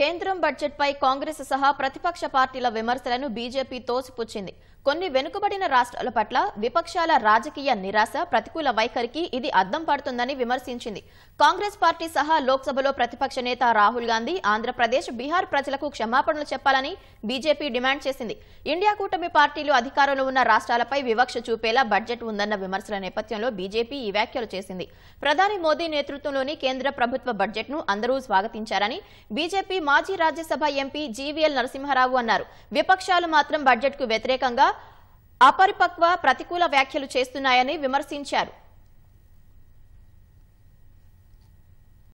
కేంద్రం బడ్జెట్పై కాంగ్రెస్ సహా ప్రతిపక్ష పార్టీల విమర్శలను బీజేపీ తోసిపుచ్చింది కొన్ని వెనుకబడిన రాష్ట్రాల పట్ల విపక్షాల రాజకీయ నిరాశ ప్రతికూల వైఖరికి ఇది అద్దం పడుతుందని విమర్శించింది కాంగ్రెస్ పార్టీ సహా లోక్సభలో ప్రతిపక్ష నేత రాహుల్ గాంధీ ఆంధ్రప్రదేశ్ బీహార్ ప్రజలకు క్షమాపణలు చెప్పాలని బీజేపీ డిమాండ్ చేసింది ఇండియా కూటమి పార్టీలు అధికారంలో ఉన్న రాష్ట్రాలపై వివక్ష చూపేలా బడ్జెట్ ఉందన్న విమర్శల నేపథ్యంలో బీజేపీ ఈ వ్యాఖ్యలు చేసింది ప్రధాని మోదీ నేతృత్వంలోని కేంద్ర ప్రభుత్వ బడ్జెట్ను అందరూ స్వాగతించారని బీజేపీ మాజీ రాజ్యసభ ఎంపీ జీవీఎల్ నరసింహారావు అన్నారు విపక్షాలు మాత్రం బడ్జెట్కు వ్యతిరేకంగా అపరిపక్వ ప్రతికూల వ్యాఖ్యలు చేస్తున్నాయని విమర్శించారు